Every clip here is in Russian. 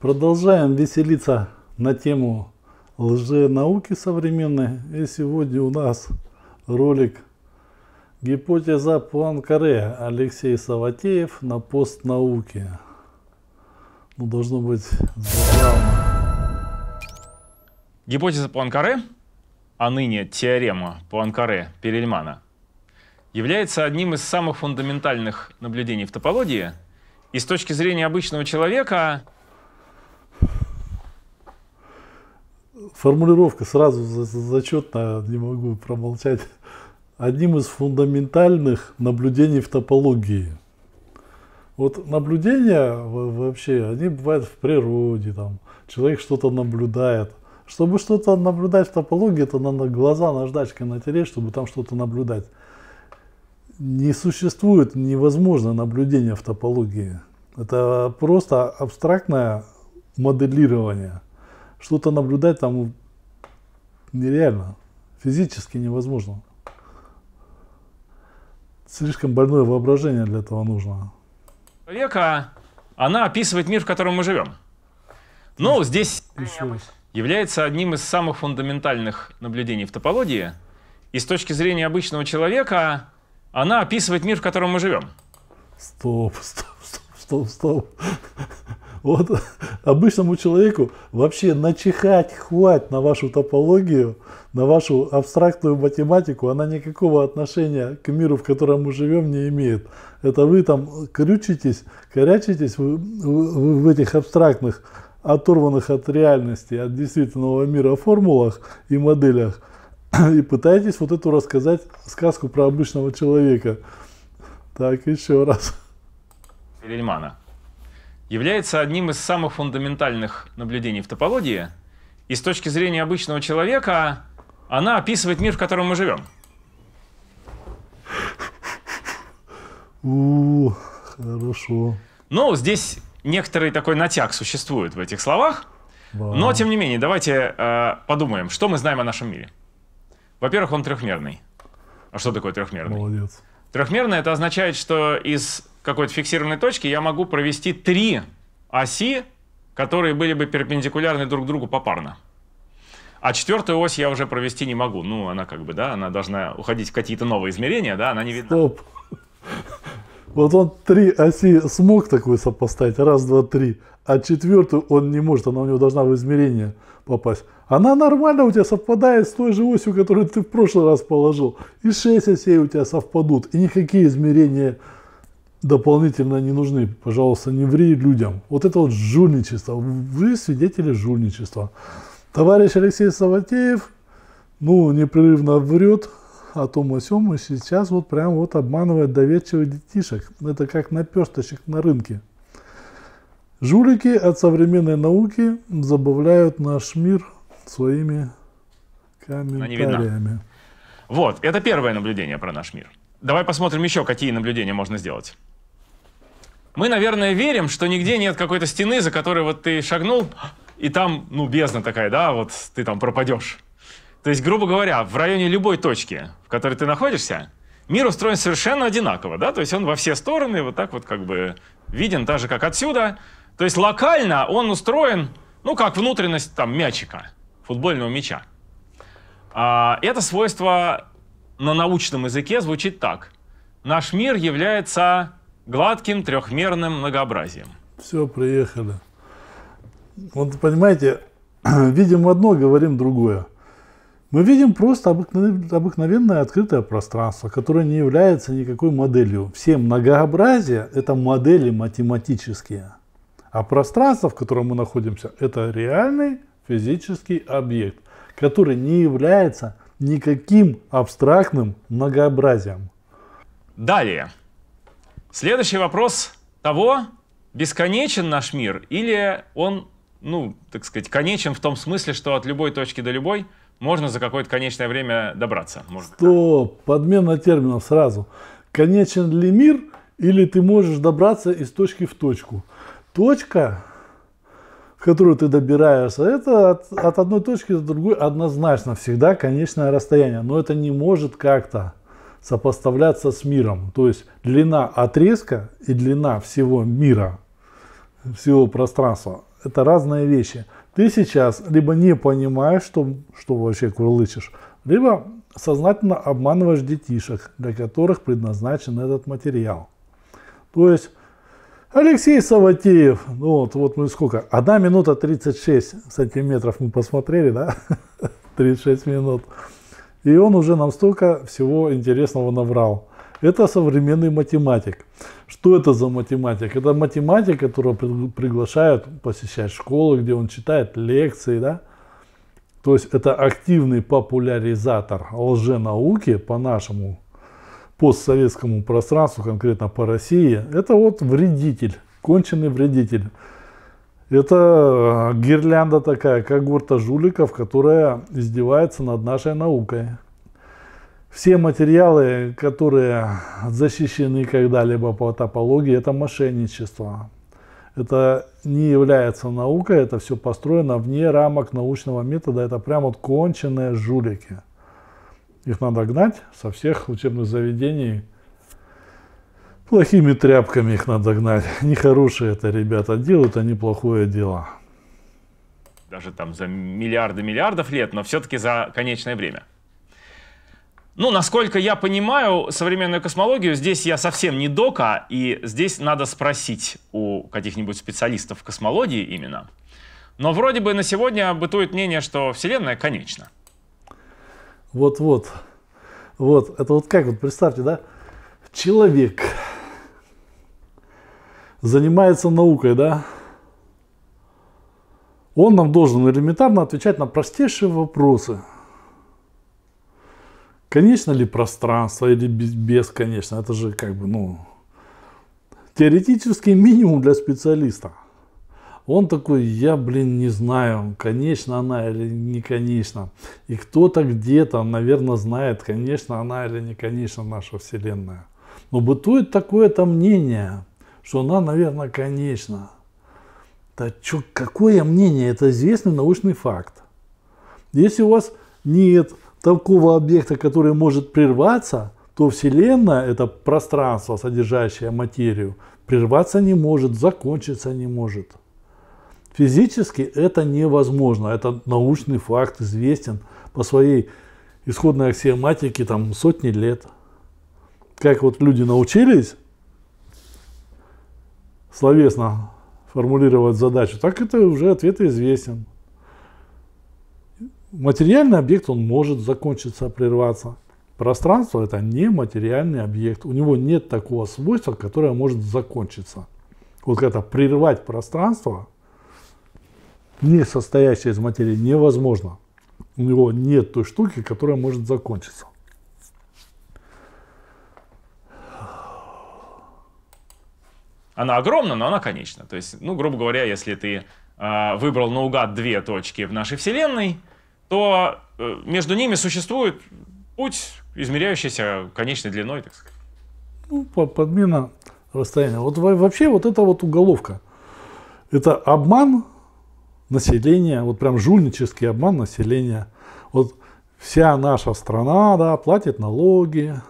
Продолжаем веселиться на тему лженауки современной. И сегодня у нас ролик «Гипотеза Пуанкаре» Алексей Саватеев на постнауке. Ну, должно быть забавно. Гипотеза Пуанкаре, а ныне теорема Пуанкаре-Перельмана, является одним из самых фундаментальных наблюдений в топологии, и с точки зрения обычного человека — формулировка сразу зачетная, не могу промолчать. Одним из фундаментальных наблюдений в топологии. Вот наблюдения вообще, они бывают в природе, там, человек что-то наблюдает. Чтобы что-то наблюдать в топологии, это надо глаза наждачкой натереть, чтобы там что-то наблюдать. Не существует невозможно наблюдение в топологии. Это просто абстрактное моделирование – что-то наблюдать там нереально, физически невозможно. Слишком больное воображение для этого нужно. Века, она описывает мир, в котором мы живем. Но здесь является одним из самых фундаментальных наблюдений в топологии. И с точки зрения обычного человека, она описывает мир, в котором мы живем. Стоп, стоп, стоп, стоп, стоп. Вот обычному человеку вообще начихать хватит на вашу топологию, на вашу абстрактную математику, она никакого отношения к миру, в котором мы живем, не имеет. Это вы там крючитесь, корячитесь вы, вы, в этих абстрактных, оторванных от реальности, от действительного мира формулах и моделях, и пытаетесь вот эту рассказать сказку про обычного человека. Так, еще раз. Фельдмана является одним из самых фундаментальных наблюдений в топологии. И с точки зрения обычного человека она описывает мир, в котором мы живем. У, хорошо. Ну, здесь некоторый такой натяг существует в этих словах. Вау. Но, тем не менее, давайте э, подумаем, что мы знаем о нашем мире. Во-первых, он трехмерный. А что такое трехмерный? Молодец. Трехмерный — это означает, что из какой-то фиксированной точки я могу провести три оси, которые были бы перпендикулярны друг другу попарно. А четвертую ось я уже провести не могу. Ну, она как бы, да, она должна уходить в какие-то новые измерения, да, она не видна. Стоп. Вот он три оси смог такой сопоставить, раз, два, три, а четвертую он не может, она у него должна в измерение попасть. Она нормально у тебя совпадает с той же осью, которую ты в прошлый раз положил. И шесть осей у тебя совпадут, и никакие измерения дополнительно не нужны. Пожалуйста, не ври людям. Вот это вот жульничество. Вы свидетели жульничества. Товарищ Алексей Саватеев, ну, непрерывно врет о том о сём, и сейчас вот прям вот обманывает доверчивых детишек. Это как наперсточек на рынке. Жулики от современной науки забавляют наш мир своими комментариями. Вот, это первое наблюдение про наш мир. Давай посмотрим еще, какие наблюдения можно сделать. Мы, наверное, верим, что нигде нет какой-то стены, за которой вот ты шагнул, и там, ну, бездна такая, да, вот ты там пропадешь. То есть, грубо говоря, в районе любой точки, в которой ты находишься, мир устроен совершенно одинаково, да, то есть он во все стороны вот так вот как бы виден, так же, как отсюда. То есть локально он устроен, ну, как внутренность там мячика, футбольного мяча. А, это свойство на научном языке звучит так. Наш мир является гладким трехмерным многообразием. Все, приехали. Вот понимаете, видим одно, говорим другое. Мы видим просто обыкновенное открытое пространство, которое не является никакой моделью. Все многообразия – это модели математические. А пространство, в котором мы находимся, это реальный физический объект, который не является никаким абстрактным многообразием. Далее. Следующий вопрос того, бесконечен наш мир или он, ну, так сказать, конечен в том смысле, что от любой точки до любой можно за какое-то конечное время добраться. Может. Стоп, подмена терминов сразу. Конечен ли мир или ты можешь добраться из точки в точку? Точка, в которую ты добираешься, это от, от одной точки до другой однозначно всегда конечное расстояние. Но это не может как-то сопоставляться с миром. То есть длина отрезка и длина всего мира, всего пространства – это разные вещи. Ты сейчас либо не понимаешь, что, что вообще курлычешь, либо сознательно обманываешь детишек, для которых предназначен этот материал. То есть Алексей Саватеев, ну вот, вот мы сколько, 1 минута 36 сантиметров мы посмотрели, да? 36 минут. И он уже нам столько всего интересного наврал. Это современный математик. Что это за математик? Это математик, которого приглашают посещать школы, где он читает лекции, да? То есть это активный популяризатор лженауки по нашему постсоветскому пространству, конкретно по России. Это вот вредитель, конченый вредитель. Это э, гирлянда такая, как горта жуликов, которая издевается над нашей наукой. Все материалы, которые защищены когда-либо по топологии, это мошенничество. Это не является наукой, это все построено вне рамок научного метода. Это прям вот конченые жулики. Их надо гнать со всех учебных заведений, Плохими тряпками их надо гнать. Нехорошие это ребята делают, они плохое дело. Даже там за миллиарды миллиардов лет, но все-таки за конечное время. Ну, насколько я понимаю современную космологию, здесь я совсем не дока, и здесь надо спросить у каких-нибудь специалистов космологии именно. Но вроде бы на сегодня бытует мнение, что Вселенная конечна. Вот-вот. Вот, это вот как, вот представьте, да? Человек занимается наукой, да? Он нам должен элементарно отвечать на простейшие вопросы. Конечно ли пространство или бесконечно? Это же как бы, ну, теоретический минимум для специалиста. Он такой, я, блин, не знаю, конечно она или не конечно. И кто-то где-то, наверное, знает, конечно она или не конечно наша Вселенная. Но бытует такое-то мнение, что она, наверное, конечна. Да чё, какое мнение? Это известный научный факт. Если у вас нет такого объекта, который может прерваться, то Вселенная, это пространство, содержащее материю, прерваться не может, закончиться не может. Физически это невозможно, это научный факт, известен по своей исходной аксиоматике там сотни лет. Как вот люди научились словесно формулировать задачу, так это уже ответ известен. Материальный объект, он может закончиться, прерваться. Пространство – это не материальный объект. У него нет такого свойства, которое может закончиться. Вот это прервать пространство, не состоящее из материи, невозможно. У него нет той штуки, которая может закончиться. Она огромна, но она конечна. То есть, ну, грубо говоря, если ты э, выбрал наугад две точки в нашей Вселенной, то э, между ними существует путь, измеряющийся конечной длиной, так сказать. Ну, подмена расстояния. Вот вообще вот эта вот уголовка, это обман населения, вот прям жульнический обман населения. Вот вся наша страна, да, платит налоги,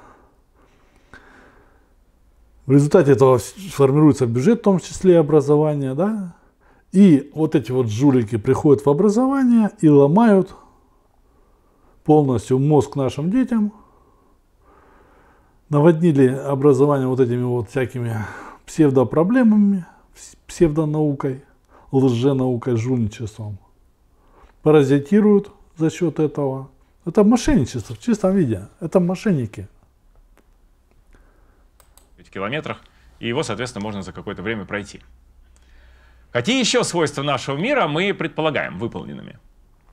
в результате этого формируется бюджет, в том числе и образование, да? И вот эти вот жулики приходят в образование и ломают полностью мозг нашим детям, наводнили образование вот этими вот всякими псевдопроблемами, псевдонаукой, лженаукой, жульничеством. Паразитируют за счет этого. Это мошенничество в чистом виде. Это мошенники в километрах, и его, соответственно, можно за какое-то время пройти. Какие еще свойства нашего мира мы предполагаем выполненными?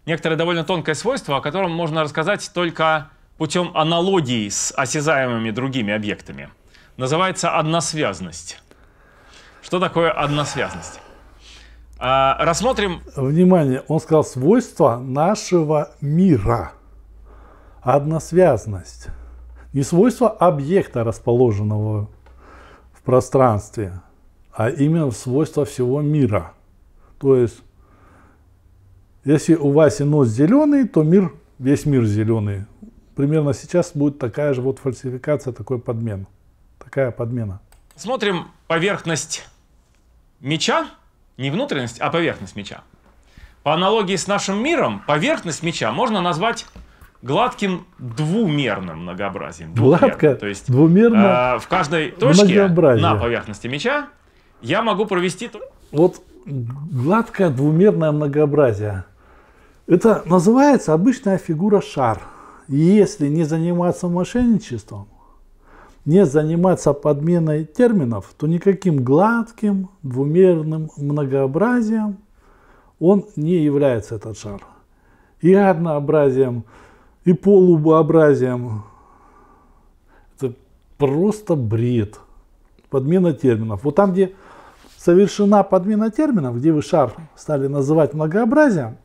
Некоторое довольно тонкое свойство, о котором можно рассказать только путем аналогии с осязаемыми другими объектами. Называется односвязность. Что такое односвязность? А, рассмотрим... Внимание, он сказал свойства нашего мира. Односвязность. Не свойство объекта, расположенного пространстве, а именно в свойства всего мира. То есть, если у Васи нос зеленый, то мир, весь мир зеленый. Примерно сейчас будет такая же вот фальсификация, такой подмен. Такая подмена. Смотрим поверхность меча, не внутренность, а поверхность меча. По аналогии с нашим миром, поверхность меча можно назвать гладким двумерным многообразием. Гладко, то есть двумерно. Э, в каждой точке на поверхности мяча я могу провести... Вот гладкое двумерное многообразие. Это называется обычная фигура шар. И если не заниматься мошенничеством, не заниматься подменой терминов, то никаким гладким двумерным многообразием он не является этот шар. И однообразием и полубообразием. Это просто бред. Подмена терминов. Вот там, где совершена подмена терминов, где вы шар стали называть многообразием,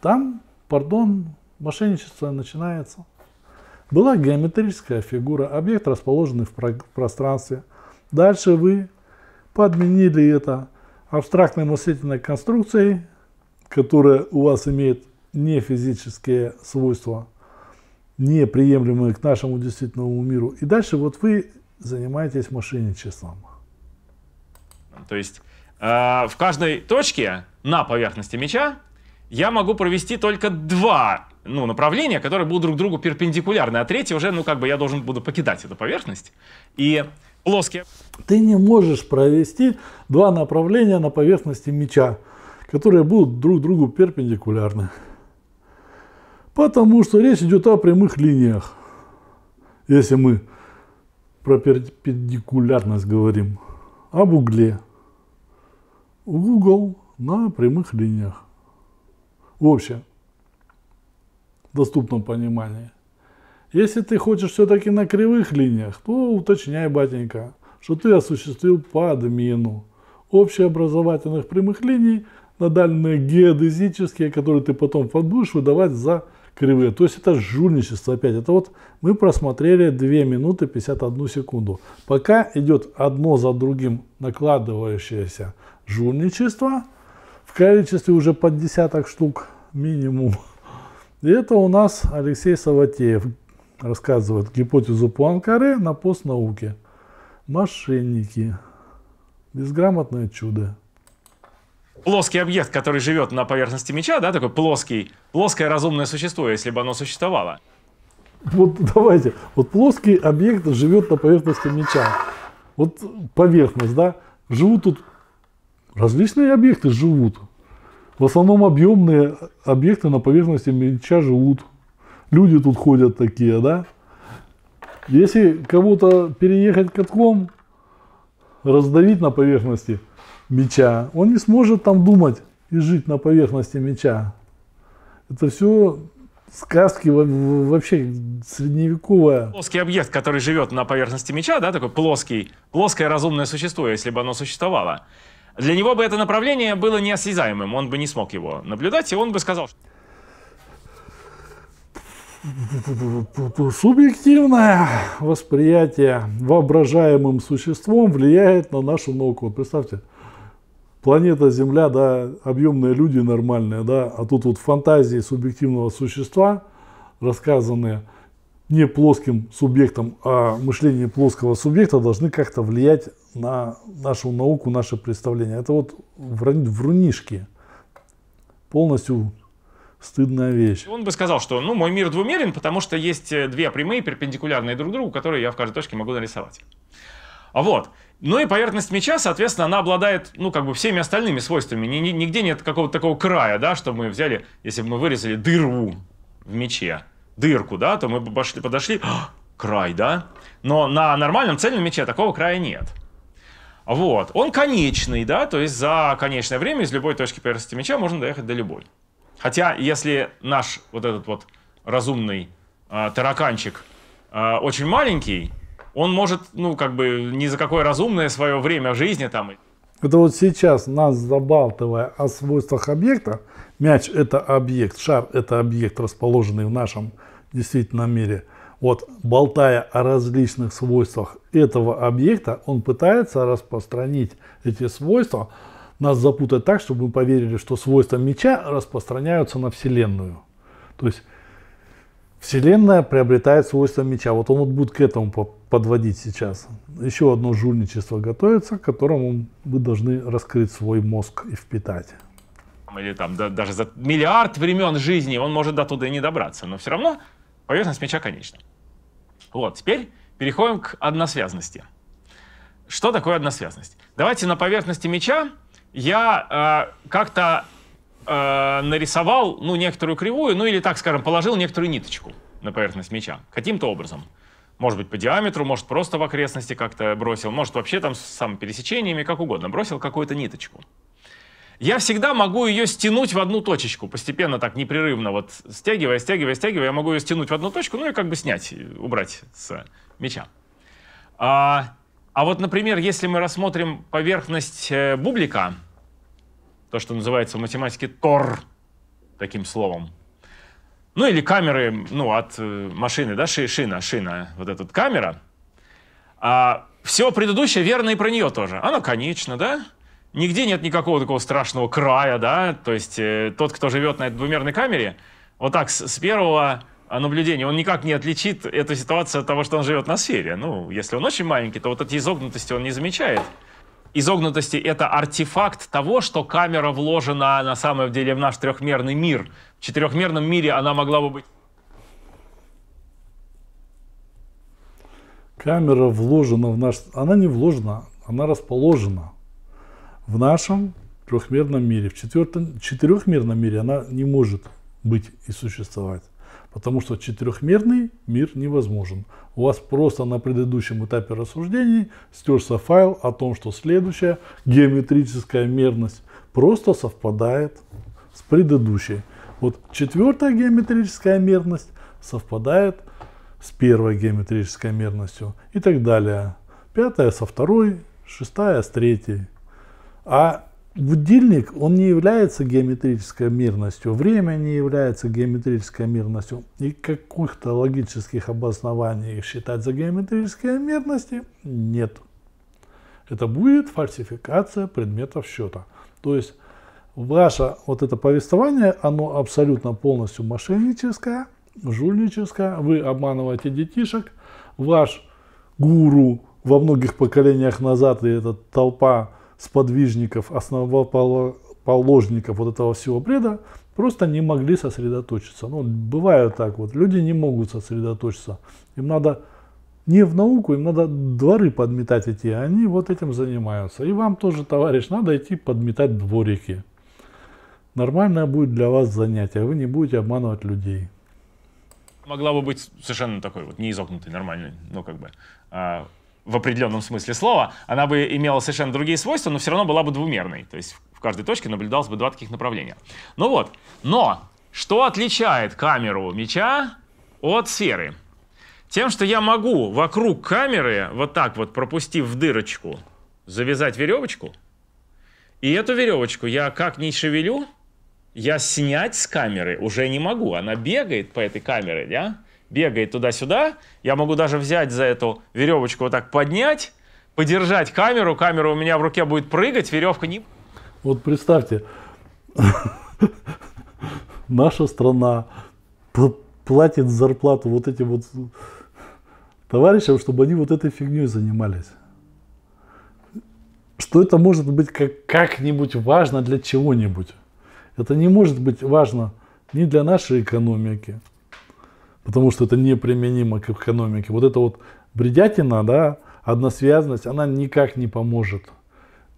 там, пардон, мошенничество начинается. Была геометрическая фигура, объект, расположенный в пространстве. Дальше вы подменили это абстрактной мыслительной конструкцией, которая у вас имеет не физические свойства неприемлемые к нашему действительному миру. И дальше вот вы занимаетесь мошенничеством. То есть э, в каждой точке на поверхности мяча я могу провести только два ну, направления, которые будут друг другу перпендикулярны, а третье уже, ну, как бы я должен буду покидать эту поверхность. И плоские. Ты не можешь провести два направления на поверхности мяча, которые будут друг другу перпендикулярны. Потому что речь идет о прямых линиях. Если мы про перпендикулярность говорим, об угле. Угол на прямых линиях. В общем, доступном понимании. Если ты хочешь все-таки на кривых линиях, то уточняй, батенька, что ты осуществил подмену общеобразовательных прямых линий на дальние геодезические, которые ты потом будешь выдавать за кривые. То есть это жульничество опять. Это вот мы просмотрели 2 минуты 51 секунду. Пока идет одно за другим накладывающееся жульничество в количестве уже под десяток штук минимум. И это у нас Алексей Саватеев рассказывает гипотезу Пуанкаре на постнауке. Мошенники. Безграмотное чудо плоский объект, который живет на поверхности меча, да, такой плоский, плоское разумное существо, если бы оно существовало. Вот давайте, вот плоский объект живет на поверхности меча. Вот поверхность, да, живут тут различные объекты живут. В основном объемные объекты на поверхности меча живут. Люди тут ходят такие, да. Если кого-то переехать катком, раздавить на поверхности – меча, он не сможет там думать и жить на поверхности меча. Это все сказки вообще средневековая. Плоский объект, который живет на поверхности меча, да, такой плоский, плоское разумное существо, если бы оно существовало. Для него бы это направление было неосязаемым, он бы не смог его наблюдать, и он бы сказал, что... Субъективное восприятие воображаемым существом влияет на нашу науку. представьте, планета Земля, да, объемные люди нормальные, да, а тут вот фантазии субъективного существа, рассказанные не плоским субъектом, а мышление плоского субъекта должны как-то влиять на нашу науку, наше представление. Это вот врунишки. Полностью стыдная вещь. Он бы сказал, что ну, мой мир двумерен, потому что есть э, две прямые перпендикулярные друг другу, которые я в каждой точке могу нарисовать. А Вот. Ну и поверхность меча, соответственно, она обладает, ну, как бы всеми остальными свойствами. Нигде нет какого-то такого края, да, что мы взяли, если бы мы вырезали дыру в мече, дырку, да, то мы бы пошли, подошли, «А, край, да. Но на нормальном цельном мече такого края нет. Вот. Он конечный, да, то есть за конечное время из любой точки поверхности меча можно доехать до любой. Хотя, если наш вот этот вот разумный э, тараканчик э, очень маленький, он может, ну, как бы, ни за какое разумное свое время в жизни там. Это вот сейчас нас забалтывая о свойствах объекта, мяч это объект, шар это объект, расположенный в нашем действительном мире, вот болтая о различных свойствах этого объекта, он пытается распространить эти свойства, нас запутать так, чтобы мы поверили, что свойства мяча распространяются на Вселенную. То есть Вселенная приобретает свойство меча. Вот он вот будет к этому подводить сейчас. Еще одно жульничество готовится, к которому вы должны раскрыть свой мозг и впитать. Или там да, даже за миллиард времен жизни он может до туда и не добраться. Но все равно поверхность меча конечна. Вот, теперь переходим к односвязности. Что такое односвязность? Давайте на поверхности меча я э, как-то э, нарисовал, ну, некоторую кривую, ну, или, так скажем, положил некоторую ниточку на поверхность мяча каким-то образом. Может быть, по диаметру, может, просто в окрестности как-то бросил, может, вообще там с сам пересечениями как угодно, бросил какую-то ниточку. Я всегда могу ее стянуть в одну точечку, постепенно так, непрерывно, вот стягивая, стягивая, стягивая, я могу ее стянуть в одну точку, ну и как бы снять, э, убрать с мяча. А, а вот, например, если мы рассмотрим поверхность э, бублика, то, что называется в математике тор, таким словом. Ну или камеры, ну от э, машины, да, шина, шина, вот эта камера. А все предыдущее верно и про нее тоже. Она конечна, да? Нигде нет никакого такого страшного края, да? То есть э, тот, кто живет на этой двумерной камере, вот так с, с первого а, наблюдения, он никак не отличит эту ситуацию от того, что он живет на сфере. Ну, если он очень маленький, то вот эти изогнутости он не замечает изогнутости это артефакт того, что камера вложена на самом деле в наш трехмерный мир. В четырехмерном мире она могла бы быть... Камера вложена в наш... Она не вложена, она расположена в нашем трехмерном мире. В четвертом, четырехмерном мире она не может быть и существовать. Потому что четырехмерный мир невозможен. У вас просто на предыдущем этапе рассуждений стерся файл о том, что следующая геометрическая мерность просто совпадает с предыдущей. Вот четвертая геометрическая мерность совпадает с первой геометрической мерностью и так далее. Пятая со второй, шестая с третьей. А будильник, он не является геометрической мирностью, время не является геометрической мирностью, и каких-то логических обоснований считать за геометрические мирности нет. Это будет фальсификация предметов счета. То есть ваше вот это повествование, оно абсолютно полностью мошенническое, жульническое, вы обманываете детишек, ваш гуру во многих поколениях назад, и эта толпа сподвижников, основоположников вот этого всего бреда просто не могли сосредоточиться. Ну, бывает так вот, люди не могут сосредоточиться. Им надо не в науку, им надо дворы подметать идти, а они вот этим занимаются. И вам тоже, товарищ, надо идти подметать дворики. Нормальное будет для вас занятие, вы не будете обманывать людей. Могла бы быть совершенно такой вот, не изогнутой, нормальной, но как бы а в определенном смысле слова, она бы имела совершенно другие свойства, но все равно была бы двумерной. То есть в каждой точке наблюдалось бы два таких направления. Ну вот, но что отличает камеру меча от сферы? Тем, что я могу вокруг камеры, вот так вот пропустив в дырочку, завязать веревочку, и эту веревочку я как ни шевелю, я снять с камеры уже не могу. Она бегает по этой камере, да? бегает туда-сюда. Я могу даже взять за эту веревочку вот так поднять, подержать камеру, камера у меня в руке будет прыгать, веревка не... Вот представьте, наша страна платит зарплату вот этим вот товарищам, чтобы они вот этой фигней занимались. Что это может быть как- как-нибудь важно для чего-нибудь? Это не может быть важно ни для нашей экономики, потому что это неприменимо к экономике. Вот эта вот бредятина, да, односвязанность, она никак не поможет,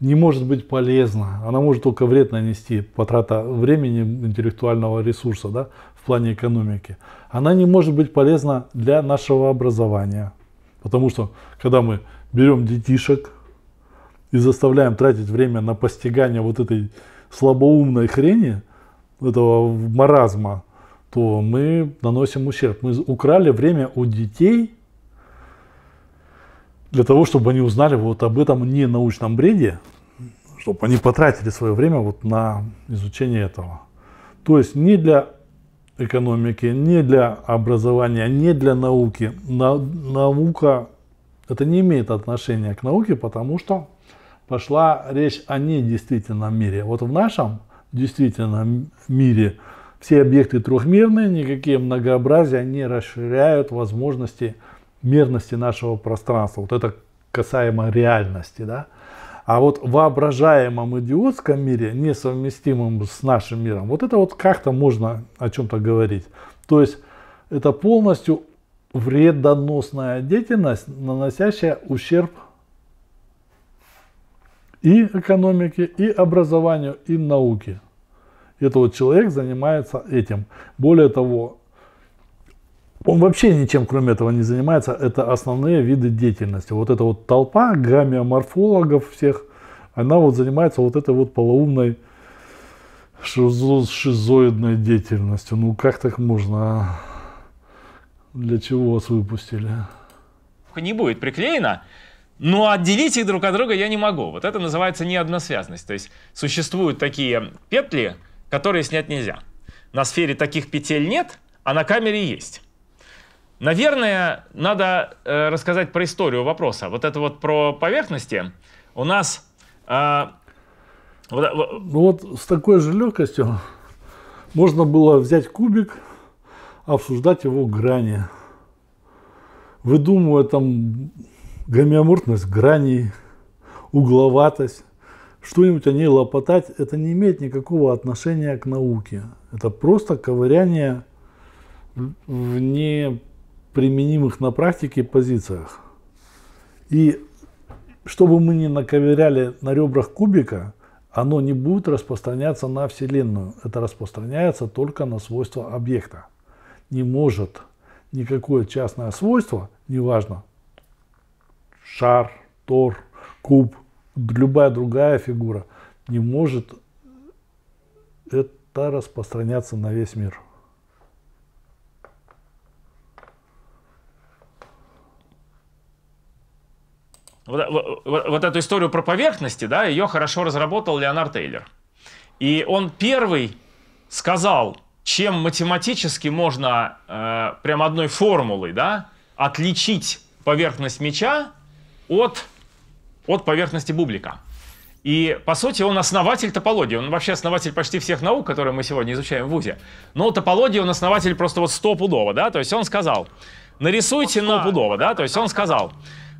не может быть полезна, она может только вред нанести, потрата времени, интеллектуального ресурса, да, в плане экономики. Она не может быть полезна для нашего образования, потому что, когда мы берем детишек и заставляем тратить время на постигание вот этой слабоумной хрени, этого маразма, то мы наносим ущерб. Мы украли время у детей для того, чтобы они узнали вот об этом не научном бреде, чтобы они потратили свое время вот на изучение этого. То есть не для экономики, не для образования, не для науки. На, наука это не имеет отношения к науке, потому что пошла речь о недействительном мире. Вот в нашем действительном мире – все объекты трехмерные, никакие многообразия не расширяют возможности мерности нашего пространства. Вот это касаемо реальности. Да? А вот в воображаемом идиотском мире, несовместимым с нашим миром, вот это вот как-то можно о чем-то говорить. То есть это полностью вредоносная деятельность, наносящая ущерб и экономике, и образованию, и науке. Это вот человек занимается этим. Более того, он вообще ничем, кроме этого, не занимается. Это основные виды деятельности. Вот эта вот толпа гамиоморфологов всех, она вот занимается вот этой вот полоумной шизоидной деятельностью. Ну как так можно? А? Для чего вас выпустили? Не будет приклеено, но отделить их друг от друга я не могу. Вот это называется неодносвязность. То есть существуют такие петли, которые снять нельзя. На сфере таких петель нет, а на камере есть. Наверное, надо э, рассказать про историю вопроса. Вот это вот про поверхности. У нас... Э, вот, э, ну вот с такой же легкостью можно было взять кубик, обсуждать его грани. Выдумывая там гомеоморфность граней, угловатость что-нибудь о ней лопотать, это не имеет никакого отношения к науке. Это просто ковыряние в неприменимых на практике позициях. И чтобы мы не наковыряли на ребрах кубика, оно не будет распространяться на Вселенную. Это распространяется только на свойства объекта. Не может никакое частное свойство, неважно, шар, тор, куб – любая другая фигура не может это распространяться на весь мир. Вот, вот, вот эту историю про поверхности, да, ее хорошо разработал Леонард Тейлер. И он первый сказал, чем математически можно э, прям одной формулой, да, отличить поверхность мяча от от поверхности бублика. И, по сути, он основатель топологии. Он вообще основатель почти всех наук, которые мы сегодня изучаем в ВУЗе. Но топологии он основатель просто вот стопудово, да? То есть он сказал, нарисуйте на пудово, да? То есть он сказал,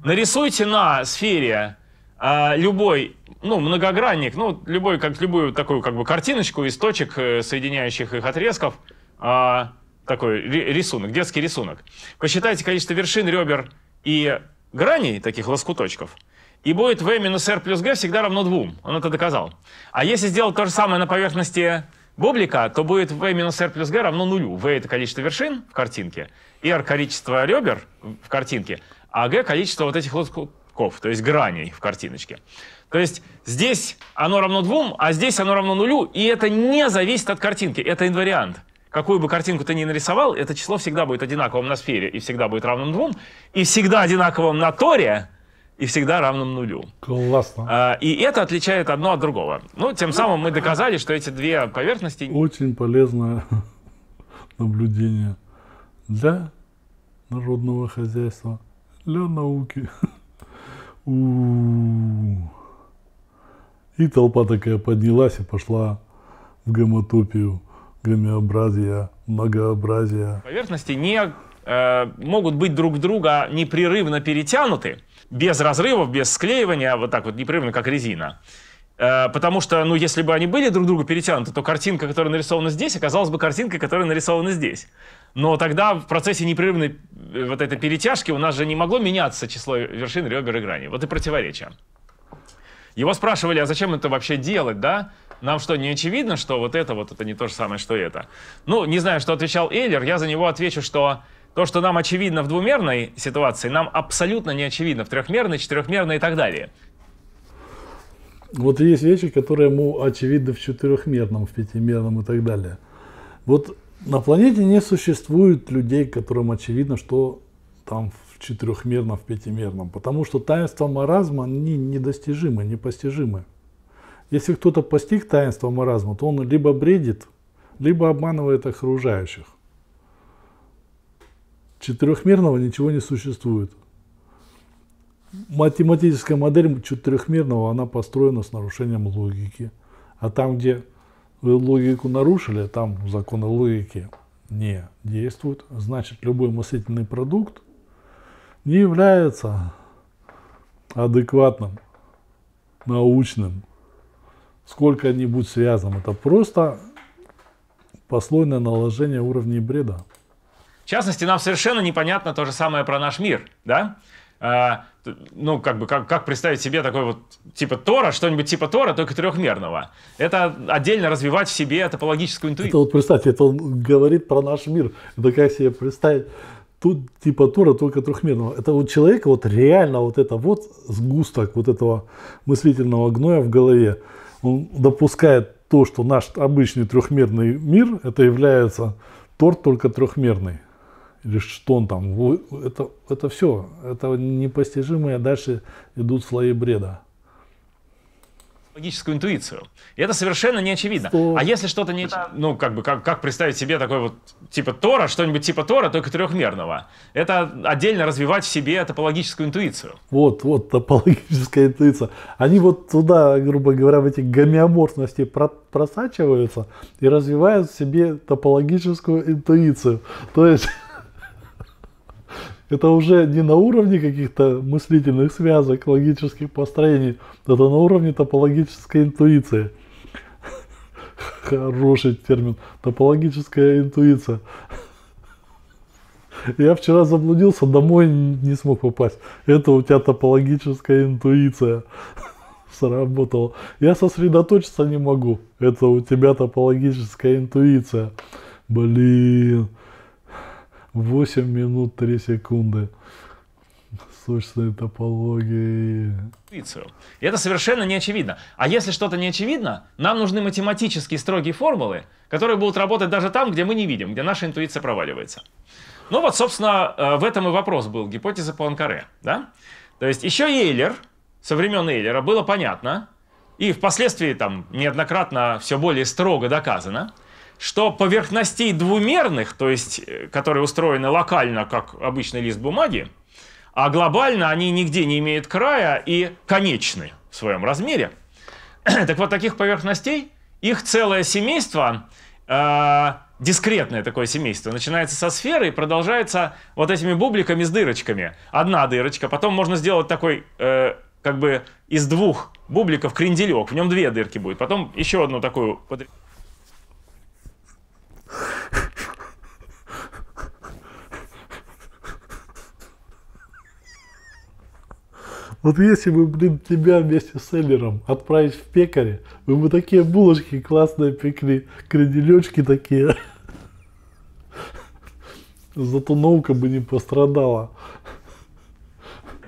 нарисуйте на сфере а, любой, ну, многогранник, ну, любой, как любую такую, как бы, картиночку из точек, э, соединяющих их отрезков, а, такой рисунок, детский рисунок. Посчитайте количество вершин, ребер и граней, таких лоскуточков – и будет v минус r плюс g всегда равно 2. Он это доказал. А если сделать то же самое на поверхности бублика, то будет v минус r плюс g равно нулю. v — это количество вершин в картинке, r — количество ребер в картинке, а g — количество вот этих лоскутков, то есть граней в картиночке. То есть здесь оно равно 2, а здесь оно равно нулю, и это не зависит от картинки, это инвариант. Какую бы картинку ты ни нарисовал, это число всегда будет одинаковым на сфере и всегда будет равным 2, и всегда одинаковым на торе — и всегда равным нулю. Классно. А, и это отличает одно от другого. Ну, тем самым мы доказали, что эти две поверхности... Очень полезное наблюдение для народного хозяйства, для науки. И толпа такая поднялась и пошла в гомотопию гомеобразия, многообразия. Поверхности не Э, могут быть друг друга непрерывно перетянуты, без разрывов, без склеивания, а вот так вот непрерывно, как резина. Э, потому что, ну, если бы они были друг друга перетянуты, то картинка, которая нарисована здесь, оказалась бы картинкой, которая нарисована здесь. Но тогда в процессе непрерывной э, вот этой перетяжки у нас же не могло меняться число вершин, ребер и граней. Вот и противоречие. Его спрашивали, а зачем это вообще делать, да? Нам что, не очевидно, что вот это вот это не то же самое, что это? Ну, не знаю, что отвечал Эйлер, я за него отвечу, что то, что нам очевидно в двумерной ситуации, нам абсолютно не очевидно в трехмерной, четырехмерной и так далее. Вот есть вещи, которые ему очевидны в четырехмерном, в пятимерном и так далее. Вот на планете не существует людей, которым очевидно, что там в четырехмерном, в пятимерном, потому что таинство маразма, они недостижимы, непостижимы. Если кто-то постиг таинство маразма, то он либо бредит, либо обманывает окружающих четырехмерного ничего не существует. Математическая модель четырехмерного, она построена с нарушением логики. А там, где вы логику нарушили, там законы логики не действуют. Значит, любой мыслительный продукт не является адекватным, научным, сколько-нибудь связанным. Это просто послойное наложение уровней бреда. В частности, нам совершенно непонятно то же самое про наш мир, да? А, ну, как бы, как, как представить себе такой вот типа Тора, что-нибудь типа Тора, только трехмерного. Это отдельно развивать в себе топологическую интуицию. Это вот представьте, это он говорит про наш мир. Да как себе представить? Тут типа Тора только трехмерного. Это у человека вот реально вот это вот сгусток вот этого мыслительного гноя в голове. Он допускает то, что наш обычный трехмерный мир, это является торт только трехмерный или что он там, это, это все, это непостижимое, дальше идут слои бреда логическую интуицию. И это совершенно не очевидно. Что? А если что-то не... Да. Ну, как бы, как, как представить себе такой вот типа Тора, что-нибудь типа Тора, только трехмерного? Это отдельно развивать в себе топологическую интуицию. Вот, вот топологическая интуиция. Они вот туда, грубо говоря, в эти гомеоморфности просачиваются и развивают в себе топологическую интуицию. То есть это уже не на уровне каких-то мыслительных связок, логических построений, это на уровне топологической интуиции. Хороший термин. Топологическая интуиция. Я вчера заблудился, домой не смог попасть. Это у тебя топологическая интуиция сработала. Я сосредоточиться не могу. Это у тебя топологическая интуиция. Блин. 8 минут 3 секунды сущностной топологии. И это совершенно не очевидно. А если что-то не очевидно, нам нужны математические строгие формулы, которые будут работать даже там, где мы не видим, где наша интуиция проваливается. Ну вот, собственно, э, в этом и вопрос был, гипотеза по Да? То есть еще Эйлер, со времен Эйлера было понятно, и впоследствии там неоднократно все более строго доказано, что поверхностей двумерных, то есть э, которые устроены локально, как обычный лист бумаги, а глобально они нигде не имеют края и конечны в своем размере. так вот, таких поверхностей, их целое семейство, э, дискретное такое семейство, начинается со сферы и продолжается вот этими бубликами с дырочками. Одна дырочка, потом можно сделать такой, э, как бы из двух бубликов кренделек, в нем две дырки будет, потом еще одну такую... Вот если бы, блин, тебя вместе с Эллером отправить в пекаре, вы бы такие булочки классные пекли, кренделечки такие. Зато наука бы не пострадала.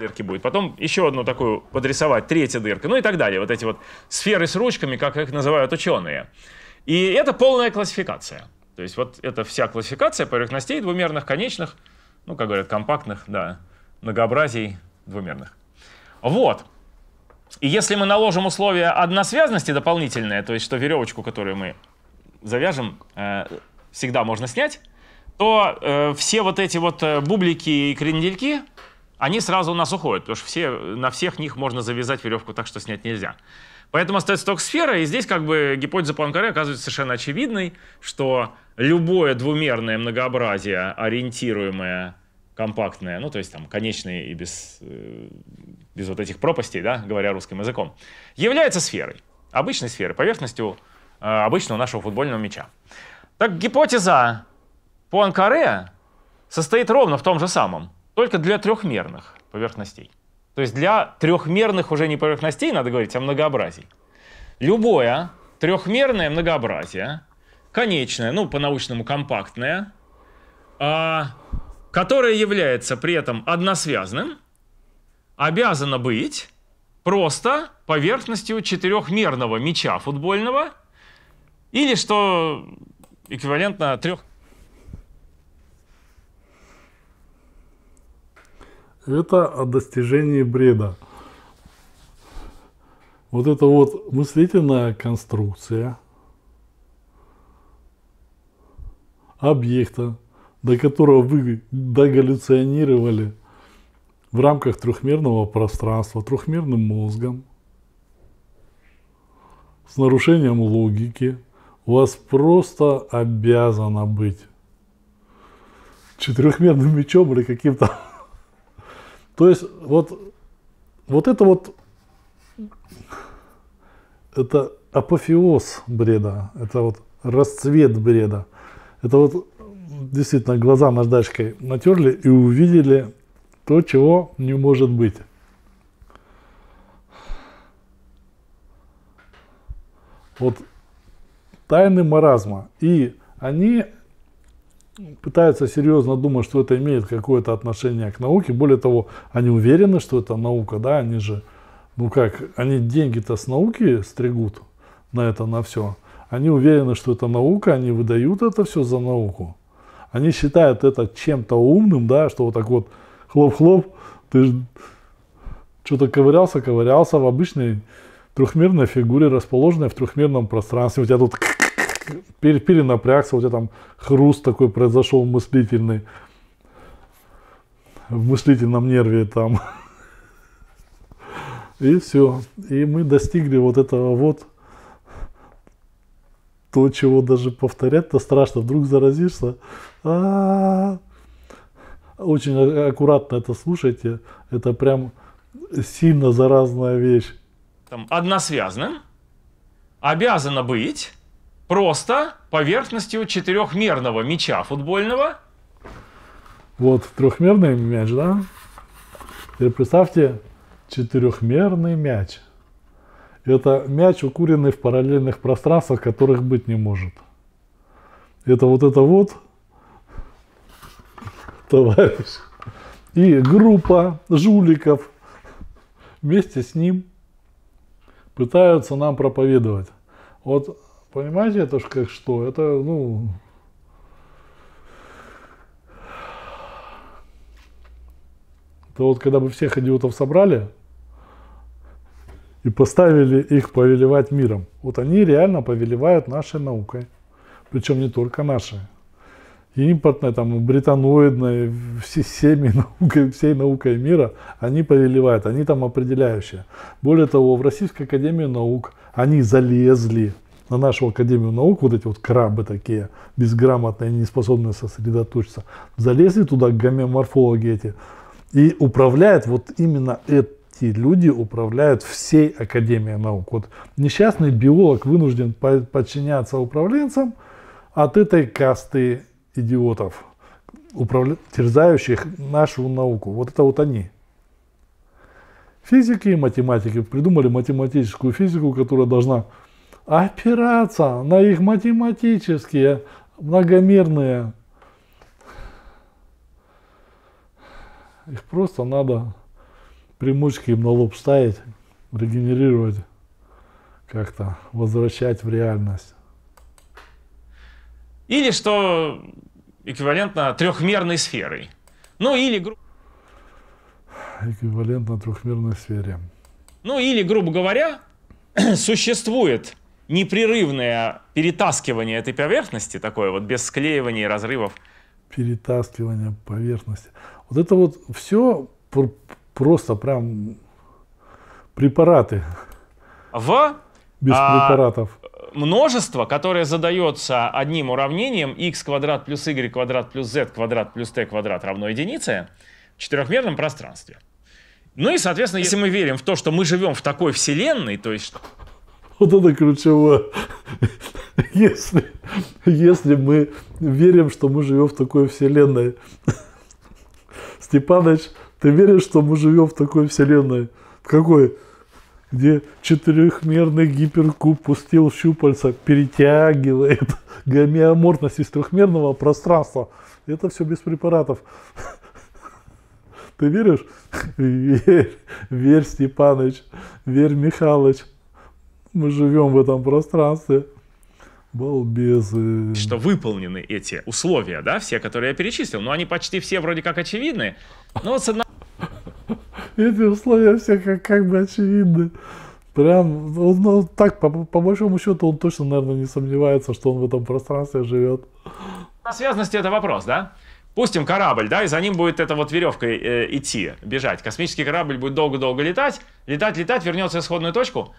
Дырки будет. Потом еще одну такую подрисовать, третья дырка, ну и так далее. Вот эти вот сферы с ручками, как их называют ученые. И это полная классификация. То есть вот это вся классификация поверхностей двумерных, конечных, ну, как говорят, компактных, да, многообразий двумерных. Вот. И если мы наложим условия односвязности дополнительное, то есть что веревочку, которую мы завяжем, э, всегда можно снять, то э, все вот эти вот э, бублики и крендельки, они сразу у нас уходят, потому что все, на всех них можно завязать веревку так, что снять нельзя. Поэтому остается только сфера, и здесь как бы гипотеза Пуанкаре оказывается совершенно очевидной, что любое двумерное многообразие, ориентируемое, компактное, ну то есть там конечные и без, без вот этих пропастей, да, говоря русским языком, является сферой, обычной сферой, поверхностью э, обычного нашего футбольного мяча. Так гипотеза по Анкаре состоит ровно в том же самом, только для трехмерных поверхностей. То есть для трехмерных уже не поверхностей, надо говорить, а многообразий. Любое трехмерное многообразие, конечное, ну, по-научному компактное, а, которое является при этом односвязным, обязано быть просто поверхностью четырехмерного мяча футбольного, или что эквивалентно трех... Это о достижении бреда. Вот это вот мыслительная конструкция объекта, до которого вы догаллюционировали – в рамках трехмерного пространства, трехмерным мозгом, с нарушением логики, у вас просто обязано быть четырехмерным мечом или каким-то... То есть вот, вот это вот... Это апофеоз бреда, это вот расцвет бреда. Это вот действительно глаза наждачкой натерли и увидели то, чего не может быть. Вот тайны маразма. И они пытаются серьезно думать, что это имеет какое-то отношение к науке. Более того, они уверены, что это наука, да, они же, ну как, они деньги-то с науки стригут на это, на все. Они уверены, что это наука, они выдают это все за науку. Они считают это чем-то умным, да, что вот так вот хлоп-хлоп, ты же что-то ковырялся, ковырялся в обычной трехмерной фигуре, расположенной в трехмерном пространстве. У тебя тут перенапрягся, у тебя там хруст такой произошел мыслительный, в мыслительном нерве там. И все. И мы достигли вот этого вот то, чего даже повторять-то страшно. Вдруг заразишься. А-а-а очень а, аккуратно это слушайте, это прям сильно заразная вещь. Там односвязным обязано быть просто поверхностью четырехмерного мяча футбольного. Вот трехмерный мяч, да? Теперь представьте четырехмерный мяч. Это мяч, укуренный в параллельных пространствах, которых быть не может. Это вот это вот товарищ. И группа жуликов вместе с ним пытаются нам проповедовать. Вот понимаете, это же как что? Это, ну, то вот когда бы всех идиотов собрали и поставили их повелевать миром, вот они реально повелевают нашей наукой, причем не только нашей импортной, там, британоидной, всеми наукой, всей наукой мира, они повелевают, они там определяющие. Более того, в Российской Академии Наук они залезли на нашу Академию Наук, вот эти вот крабы такие, безграмотные, не способные сосредоточиться, залезли туда гомеоморфологи эти, и управляют вот именно это эти люди управляют всей Академией наук. Вот несчастный биолог вынужден подчиняться управленцам от этой касты идиотов, управля... терзающих нашу науку. Вот это вот они. Физики и математики придумали математическую физику, которая должна опираться на их математические многомерные. Их просто надо примочки им на лоб ставить, регенерировать, как-то возвращать в реальность. Или что эквивалентно трехмерной сферой. Ну или гру... эквивалентно трехмерной сфере. Ну или, грубо говоря, существует непрерывное перетаскивание этой поверхности, такое вот без склеивания и разрывов. Перетаскивание поверхности. Вот это вот все просто прям препараты. В без а, препаратов множество, которое задается одним уравнением x квадрат плюс y квадрат плюс z квадрат плюс t квадрат равно единице в четырехмерном пространстве. Ну и, соответственно, если мы верим в то, что мы живем в такой вселенной, то есть... Вот это ключевое. Если, если мы верим, что мы живем в такой вселенной. Степаныч, ты веришь, что мы живем в такой вселенной? В какой? где четырехмерный гиперкуб пустил щупальца, перетягивает гомеоморфность из трехмерного пространства. Это все без препаратов. Ты веришь? Верь, верь, Степаныч, верь, Михалыч. Мы живем в этом пространстве. Балбезы. Что выполнены эти условия, да, все, которые я перечислил, но они почти все вроде как очевидны. Но вот с одного эти условия все как, как бы очевидны. Прям, он, ну, так, по, по большому счету, он точно, наверное, не сомневается, что он в этом пространстве живет. На связанности это вопрос, да? Пустим корабль, да, и за ним будет эта вот веревка э, идти, бежать. Космический корабль будет долго-долго летать, летать-летать, вернется в исходную точку,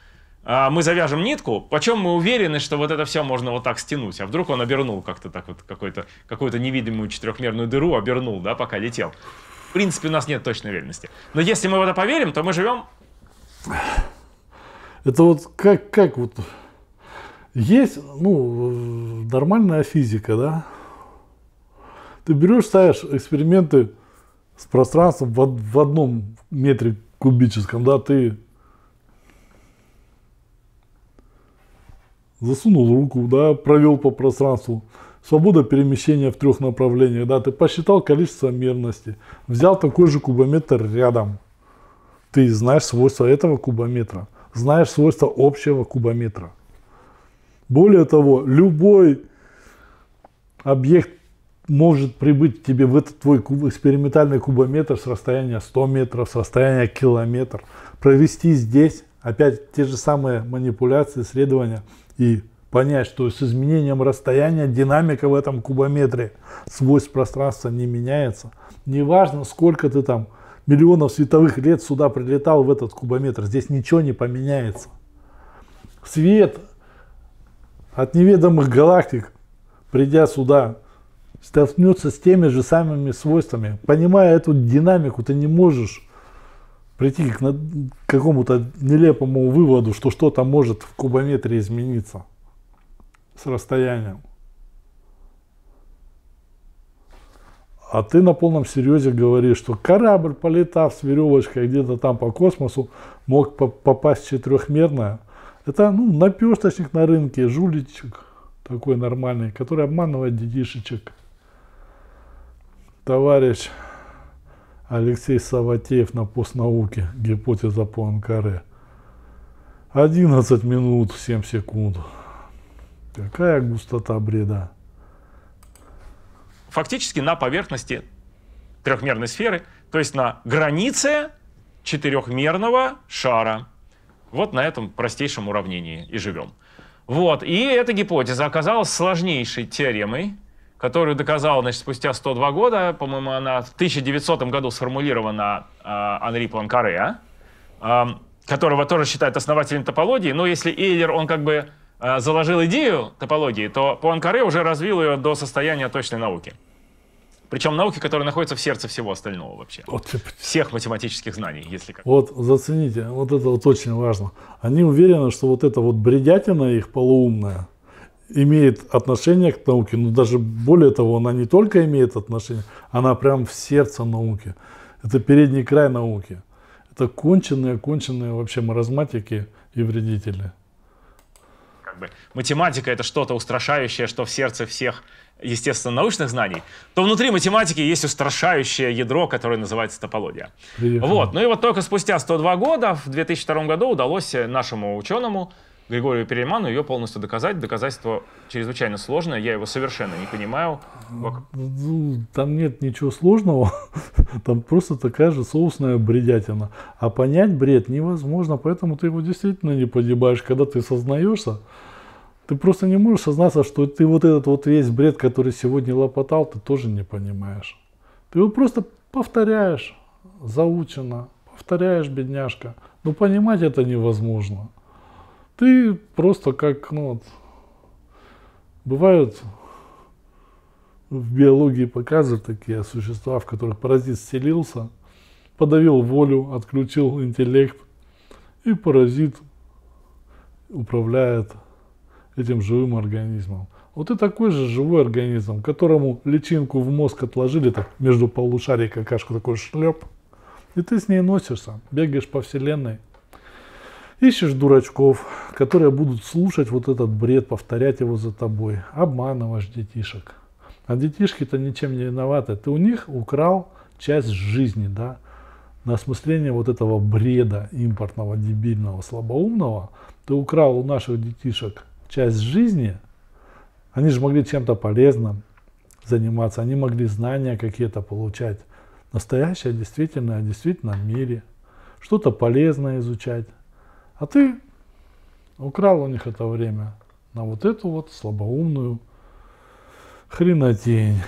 э, мы завяжем нитку, почем мы уверены, что вот это все можно вот так стянуть, а вдруг он обернул как-то так вот какую-то какую невидимую четырехмерную дыру, обернул, да, пока летел. В принципе, у нас нет точной уверенности. Но если мы в это поверим, то мы живем... Это вот как, как вот... Есть, ну, нормальная физика, да? Ты берешь, ставишь эксперименты с пространством в, в одном метре кубическом, да, ты засунул руку, да, провел по пространству, Свобода перемещения в трех направлениях. Да, ты посчитал количество мерности, взял такой же кубометр рядом. Ты знаешь свойства этого кубометра, знаешь свойства общего кубометра. Более того, любой объект может прибыть тебе в этот твой куб, экспериментальный кубометр с расстояния 100 метров, с расстояния километр, провести здесь опять те же самые манипуляции, исследования и понять, что с изменением расстояния динамика в этом кубометре, свойств пространства не меняется. Неважно, сколько ты там миллионов световых лет сюда прилетал в этот кубометр, здесь ничего не поменяется. Свет от неведомых галактик, придя сюда, столкнется с теми же самыми свойствами. Понимая эту динамику, ты не можешь прийти к какому-то нелепому выводу, что что-то может в кубометре измениться с расстоянием. А ты на полном серьезе говоришь, что корабль, полетав с веревочкой где-то там по космосу, мог попасть в четырехмерное. Это ну, наперсточник на рынке, жуличек такой нормальный, который обманывает детишечек. Товарищ Алексей Саватеев на постнауке «Гипотеза по Анкаре». 11 минут 7 секунд. Какая густота бреда. Фактически на поверхности трехмерной сферы, то есть на границе четырехмерного шара. Вот на этом простейшем уравнении и живем. Вот, и эта гипотеза оказалась сложнейшей теоремой, которую доказал, значит, спустя 102 года, по-моему, она в 1900 году сформулирована э, Анри Планкаре, э, которого тоже считают основателем топологии, но если Эйлер, он как бы Э, заложил идею топологии, то Пуанкаре уже развил ее до состояния точной науки. Причем науки, которая находится в сердце всего остального вообще. Вот. Всех математических знаний, если как. Вот, зацените, вот это вот очень важно. Они уверены, что вот эта вот бредятина их полуумная имеет отношение к науке, но даже более того, она не только имеет отношение, она прям в сердце науки. Это передний край науки. Это конченые, конченые вообще маразматики и вредители бы математика — это что-то устрашающее, что в сердце всех естественно, научных знаний, то внутри математики есть устрашающее ядро, которое называется топология. Приехали. Вот. Ну и вот только спустя 102 года, в 2002 году, удалось э, нашему ученому Григорию Перельману ее полностью доказать. Доказательство чрезвычайно сложное, я его совершенно не понимаю. Ну, там нет ничего сложного, там просто такая же соусная бредятина. А понять бред невозможно, поэтому ты его действительно не погибаешь, когда ты сознаешься, ты просто не можешь сознаться, что ты вот этот вот весь бред, который сегодня лопотал, ты тоже не понимаешь. Ты его просто повторяешь заучено, повторяешь, бедняжка. Но понимать это невозможно. Ты просто как, ну вот, бывают в биологии показывают такие существа, в которых паразит стелился, подавил волю, отключил интеллект, и паразит управляет этим живым организмом. Вот ты такой же живой организм, которому личинку в мозг отложили так между полушарий какашку такой шлеп, и ты с ней носишься, бегаешь по вселенной, ищешь дурачков, которые будут слушать вот этот бред, повторять его за тобой, обманываешь детишек. А детишки-то ничем не виноваты, ты у них украл часть жизни, да, на осмысление вот этого бреда импортного, дебильного, слабоумного, ты украл у наших детишек часть жизни, они же могли чем-то полезным заниматься, они могли знания какие-то получать. Настоящее, действительно, о действительном мире. Что-то полезное изучать. А ты украл у них это время на вот эту вот слабоумную хренотень.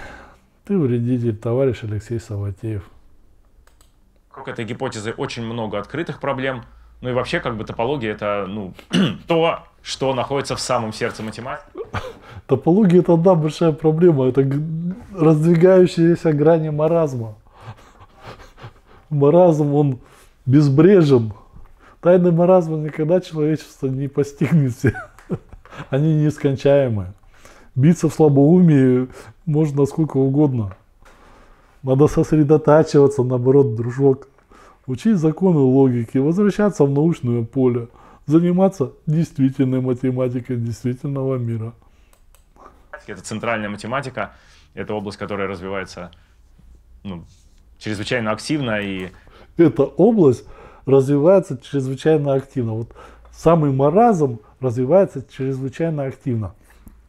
Ты вредитель, товарищ Алексей Саватеев. Вокруг этой гипотезы очень много открытых проблем. Ну и вообще, как бы топология это ну, то, что находится в самом сердце математики? Топология это одна большая проблема, это раздвигающиеся грани маразма. Маразм, он безбрежен. Тайны маразма никогда человечество не постигнет Они нескончаемы. Биться в слабоумии можно сколько угодно. Надо сосредотачиваться, наоборот, дружок. Учить законы логики, возвращаться в научное поле – заниматься действительной математикой действительного мира. Это центральная математика, это область, которая развивается ну, чрезвычайно активно. И... Эта область развивается чрезвычайно активно. Вот самый маразм развивается чрезвычайно активно.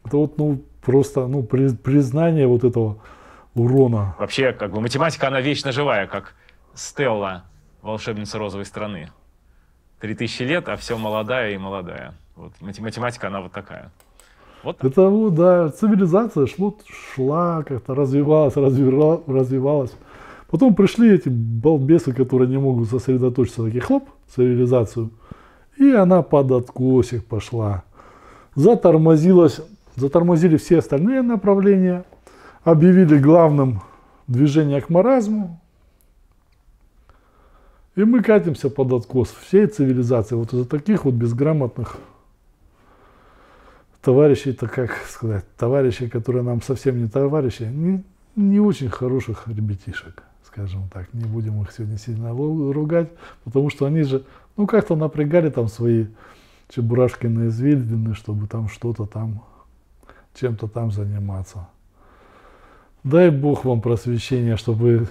Это вот ну, просто ну, при признание вот этого урона. Вообще, как бы математика, она вечно живая, как Стелла, волшебница розовой страны. 3000 лет, а все молодая и молодая. Вот. Математика, она вот такая. Вот так. Это, ну, да, цивилизация шло, шла, как-то развивалась, развивала, развивалась. Потом пришли эти балбесы, которые не могут сосредоточиться, такие хлоп, цивилизацию. И она под откосик пошла. Затормозилась, затормозили все остальные направления, объявили главным движение к маразму, и мы катимся под откос всей цивилизации, вот из-за таких вот безграмотных товарищей, так как сказать, товарищей, которые нам совсем не товарищи, не, не очень хороших ребятишек, скажем так. Не будем их сегодня сильно ругать, потому что они же, ну, как-то напрягали там свои чебурашки на извилины, чтобы там что-то там, чем-то там заниматься. Дай Бог вам просвещение, чтобы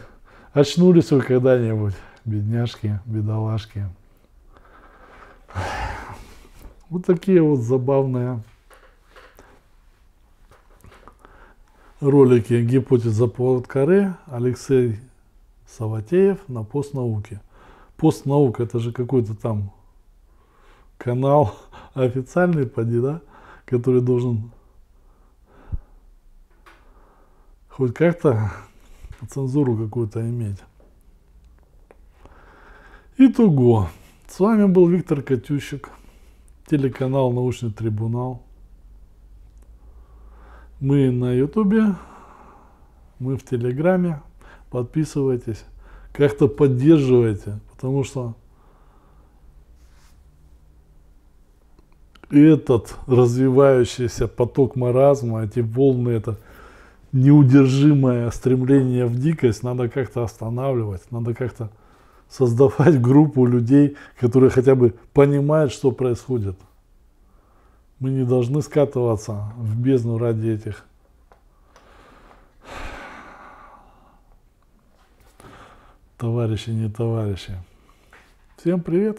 очнулись вы когда-нибудь бедняжки, бедолашки. Вот такие вот забавные ролики «Гипотеза Пуаткаре» Алексей Саватеев на постнауке. Постнаука – это же какой-то там канал официальный, поди, да, который должен хоть как-то цензуру какую-то иметь. Итого. С вами был Виктор Катющик, телеканал «Научный трибунал». Мы на Ютубе, мы в Телеграме. Подписывайтесь, как-то поддерживайте, потому что этот развивающийся поток маразма, эти волны, это неудержимое стремление в дикость надо как-то останавливать, надо как-то создавать группу людей, которые хотя бы понимают, что происходит. Мы не должны скатываться в бездну ради этих. Товарищи, не товарищи. Всем привет!